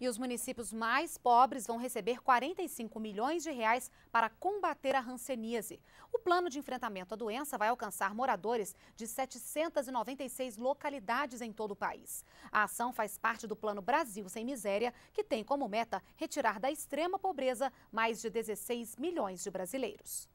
E os municípios mais pobres vão receber 45 milhões de reais para combater a ranceníase. O plano de enfrentamento à doença vai alcançar moradores de 796 localidades em todo o país. A ação faz parte do Plano Brasil Sem Miséria, que tem como meta retirar da extrema pobreza mais de 16 milhões de brasileiros.